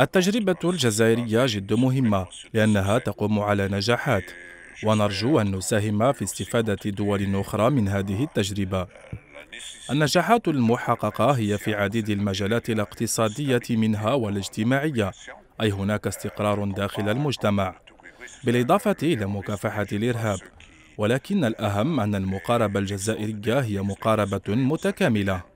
التجربة الجزائرية جد مهمة لأنها تقوم على نجاحات ونرجو أن نساهم في استفادة دول أخرى من هذه التجربة النجاحات المحققة هي في عديد المجالات الاقتصادية منها والاجتماعية أي هناك استقرار داخل المجتمع بالإضافة إلى مكافحة الإرهاب ولكن الأهم أن المقاربة الجزائرية هي مقاربة متكاملة